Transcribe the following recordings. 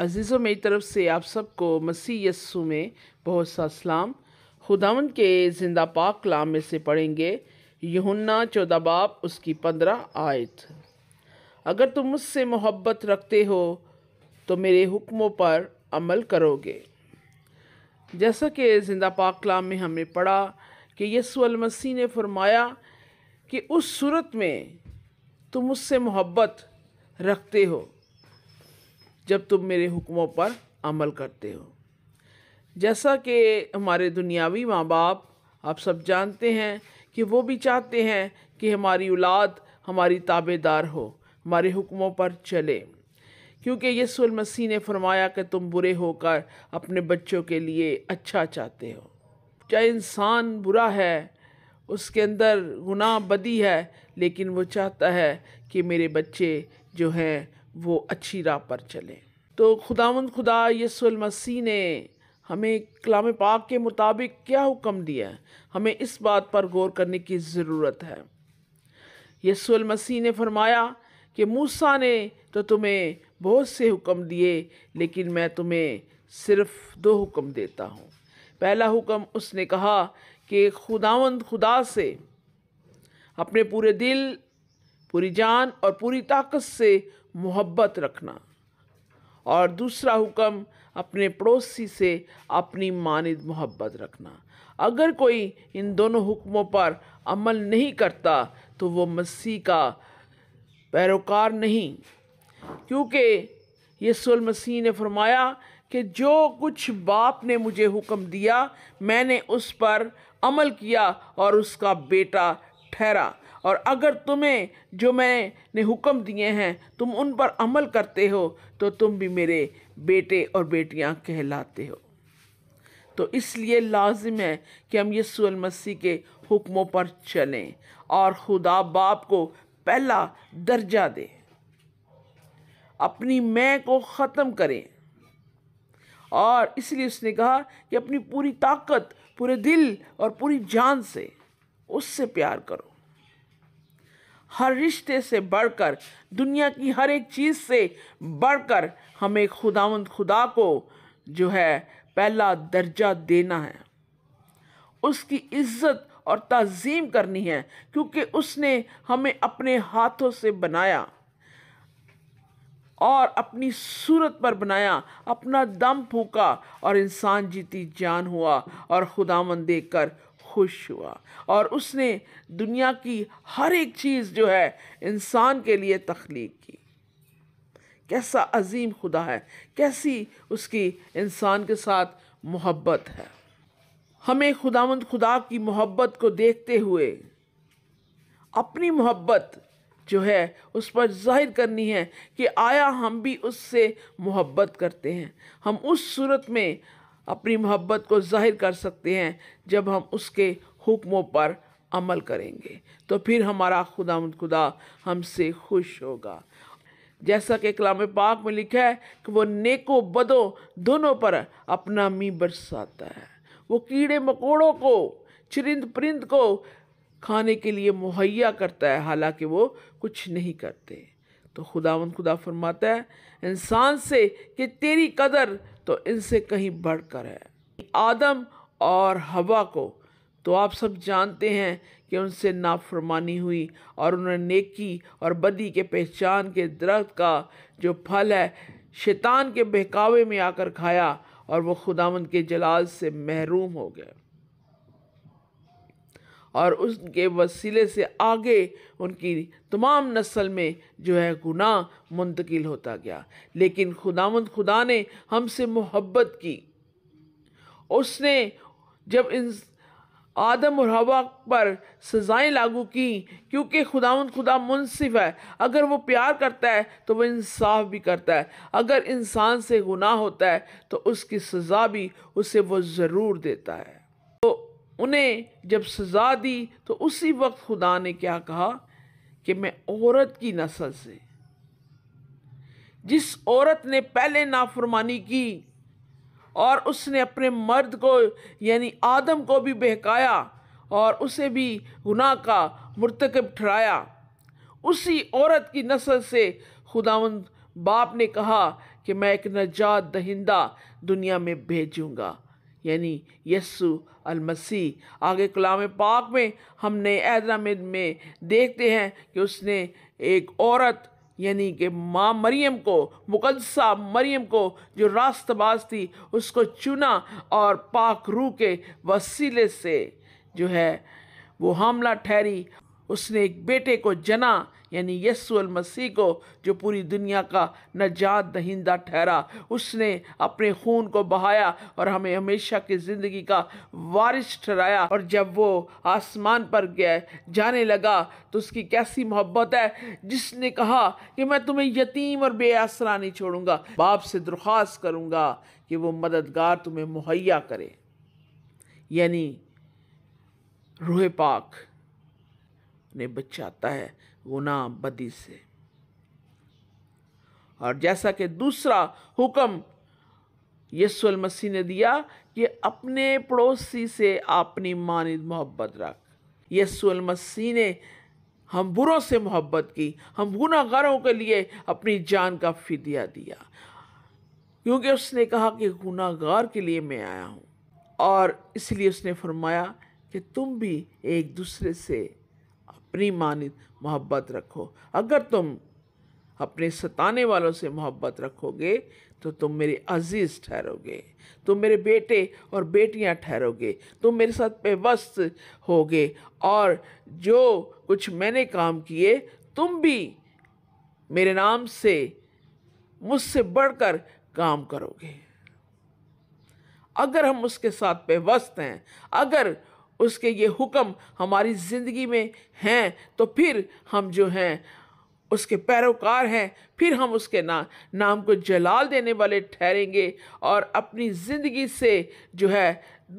अज़ीज़ों मेरी तरफ़ से आप सबको मसी यस्सु में बहुत सा सलाम खुदावन के ज़िंदा पाक कलाम में से पढ़ेंगे यहुन्ना चौदह बाप उसकी पंद्रह आयत अगर तुम मुझसे मोहब्बत रखते हो तो मेरे हुक्मों पर अमल करोगे जैसा कि ज़िंदा पाक कलाम में हमने पढ़ा कि यसु मसीह ने फरमाया कि उस सूरत में तुम मुझसे मोहब्बत रखते हो जब तुम मेरे हुक्मों पर अमल करते हो जैसा कि हमारे दुनियावी माँ बाप आप सब जानते हैं कि वो भी चाहते हैं कि हमारी औलाद हमारी ताबेदार हो हमारे हुक्मों पर चले क्योंकि यसुल मसीह ने फरमाया कि तुम बुरे होकर अपने बच्चों के लिए अच्छा चाहते हो चाहे इंसान बुरा है उसके अंदर गुनाह बदी है लेकिन वो चाहता है कि मेरे बच्चे जो हैं वो अच्छी राह पर चलें तो खुदावंद खुदा यसुल मसीह ने हमें कलाम पाक के मुताबिक क्या हुक्म दिया है हमें इस बात पर गौर करने की ज़रूरत है यसुल मसीह ने फरमाया कि मूसा ने तो तुम्हें बहुत से हुक्म दिए लेकिन मैं तुम्हें सिर्फ दो हुक्म देता हूँ पहला हुक्म उसने कहा कि खुदावंद खुदा से अपने पूरे दिल पूरी जान और पूरी ताकत से मोहब्बत रखना और दूसरा हुक्म अपने पड़ोसी से अपनी मानद मोहब्बत रखना अगर कोई इन दोनों हुक्मों पर अमल नहीं करता तो वो मसीह का पैरोकार नहीं क्योंकि यीशुल मसीह ने फरमाया कि जो कुछ बाप ने मुझे हुक्म दिया मैंने उस पर अमल किया और उसका बेटा ठहरा और अगर तुम्हें जो मैंने हुक्म दिए हैं तुम उन पर अमल करते हो तो तुम भी मेरे बेटे और बेटियां कहलाते हो तो इसलिए लाजिम है कि हम यसूल मसीह के हुक्मों पर चलें और खुदा बाप को पहला दर्जा दें अपनी मैं को ख़त्म करें और इसलिए उसने कहा कि अपनी पूरी ताकत पूरे दिल और पूरी जान से उससे प्यार करो हर रिश्ते से बढ़कर दुनिया की हर एक चीज़ से बढ़कर हमें खुदावंद खुदा को जो है पहला दर्जा देना है उसकी इज्जत और तज़ीम करनी है क्योंकि उसने हमें अपने हाथों से बनाया और अपनी सूरत पर बनाया अपना दम फूका और इंसान जीती जान हुआ और खुदावन देख कर खुश हुआ और उसने दुनिया की हर एक चीज़ जो है इंसान के लिए तख्लीक की कैसा अजीम खुदा है कैसी उसकी इंसान के साथ मोहब्बत है हमें खुदावंद खुदा की मोहब्बत को देखते हुए अपनी मोहब्बत जो है उस पर जाहिर करनी है कि आया हम भी उससे मोहब्बत करते हैं हम उस सूरत में अपनी मोहब्बत को जाहिर कर सकते हैं जब हम उसके हुक्मों पर अमल करेंगे तो फिर हमारा खुदा खुदा हमसे खुश होगा जैसा कि कलाम पाक में लिखा है कि वो नेको बदो दोनों पर अपना मी बरसाता है वो कीड़े मकोड़ों को चिरिंद परिंद को खाने के लिए मुहैया करता है हालांकि वो कुछ नहीं करते तो खुदावन खुदा फरमाता है इंसान से कि तेरी कदर तो इनसे कहीं बढ़कर है आदम और हवा को तो आप सब जानते हैं कि उनसे नाफरमानी हुई और उन्होंने नेकी और बदी के पहचान के दरख्त का जो फल है शैतान के बहकावे में आकर खाया और वो खुदावंद के जलाल से महरूम हो गए और उसके वसीले से आगे उनकी तमाम नस्ल में जो है गुनाह मुंतकिल होता गया लेकिन खुदामंद खुदा ने हमसे मोहब्बत की उसने जब इन आदम और हवा पर सज़ाएं लागू की क्योंकि खुदा खुदा मुनसिफ है अगर वो प्यार करता है तो वो इंसाफ भी करता है अगर इंसान से गुनाह होता है तो उसकी सज़ा भी उसे वो ज़रूर देता है उन्हें जब सज़ा दी तो उसी वक्त खुदा ने क्या कहा कि मैं औरत की नस्ल से जिस औरत ने पहले नाफरमानी की और उसने अपने मर्द को यानी आदम को भी बहकाया और उसे भी गुनाह का मरतकब ठहराया उसी औरत की नस्ल से खुदावंद बाप ने कहा कि मैं एक नजात दहिंदा दुनिया में भेजूँगा यानी यस्सु अलमसी आगे कलाम पाक में हमने ऐदामिद में देखते हैं कि उसने एक औरत यानी कि माँ मरियम को मुकदसा मरियम को जो रास्तबाज थी उसको चुना और पाक रू के वसीले से जो है वो हमला ठहरी उसने एक बेटे को जना यानी यसुल मसीह को जो पूरी दुनिया का नजात दहिंदा ठहरा उसने अपने खून को बहाया और हमें हमेशा की ज़िंदगी का वारिश ठहराया और जब वो आसमान पर गया जाने लगा तो उसकी कैसी मोहब्बत है जिसने कहा कि मैं तुम्हें यतीम और बेआसरा नहीं छोड़ूंगा बाप से दरख्वास्त करूँगा कि वो मददगार तुम्हें मुहैया करे यानी रूह पाक उन्हें बचाता है गुनाह बदी से और जैसा कि दूसरा हुक्म यसुल मसीह ने दिया कि अपने पड़ोसी से अपनी मानद मोहब्बत रख यसुल मसीह ने हम बुरों से मोहब्बत की हम गुनागारों के लिए अपनी जान का फिदिया दिया क्योंकि उसने कहा कि गुनागार के लिए मैं आया हूँ और इसलिए उसने फरमाया कि तुम भी एक दूसरे से अपनी मानित मोहब्बत रखो अगर तुम अपने सताने वालों से मोहब्बत रखोगे तो तुम मेरे अजीज़ ठहरोगे तुम मेरे बेटे और बेटियां ठहरोगे तुम मेरे साथ पेवस्त होगे और जो कुछ मैंने काम किए तुम भी मेरे नाम से मुझसे बढ़कर काम करोगे अगर हम उसके साथ पेवस्त हैं अगर उसके ये हुक्म हमारी ज़िंदगी में हैं तो फिर हम जो हैं उसके पैरोकार हैं फिर हम उसके ना नाम को जलाल देने वाले ठहरेंगे और अपनी ज़िंदगी से जो है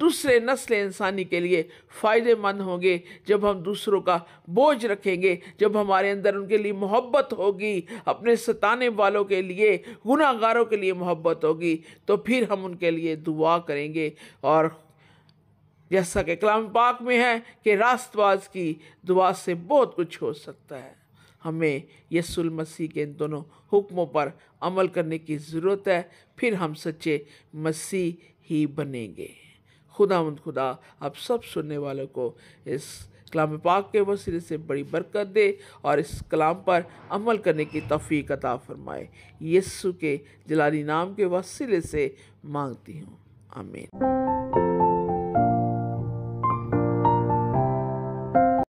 दूसरे नस्ल इंसानी के लिए फ़ायदेमंद होंगे जब हम दूसरों का बोझ रखेंगे जब हमारे अंदर उनके लिए मोहब्बत होगी अपने सताने वालों के लिए गुनाहगारों के लिए मोहब्बत होगी तो फिर हम उनके लिए दुआ करेंगे और जैसा कि कलाम पाक में है कि रास्तवाज की दुआ से बहुत कुछ हो सकता है हमें यसुल मसीह के इन दोनों हुक्मों पर अमल करने की ज़रूरत है फिर हम सच्चे मसीह ही बनेंगे खुदा मंद खुदा आप सब सुनने वालों को इस कलाम पाक के वसीले से बड़ी बरकत दे और इस कलाम पर अमल करने की तफ़ी अता फरमाए यस्सु के जलाली नाम के वसीले से मांगती हूँ आमीन